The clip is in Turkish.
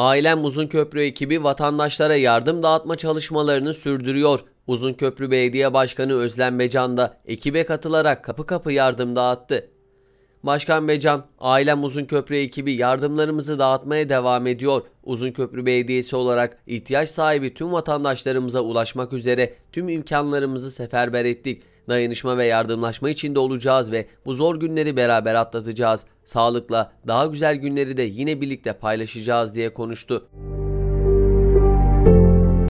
Ailem Uzun Köprü ekibi vatandaşlara yardım dağıtma çalışmalarını sürdürüyor. Uzun Köprü Belediye Başkanı Özlem Becan da ekibe katılarak kapı kapı yardım dağıttı. Başkan Becan, Ailem Uzun Köprü ekibi yardımlarımızı dağıtmaya devam ediyor. Uzun Köprü Belediyesi olarak ihtiyaç sahibi tüm vatandaşlarımıza ulaşmak üzere tüm imkanlarımızı seferber ettik. Dayanışma ve yardımlaşma içinde olacağız ve bu zor günleri beraber atlatacağız. Sağlıkla daha güzel günleri de yine birlikte paylaşacağız diye konuştu.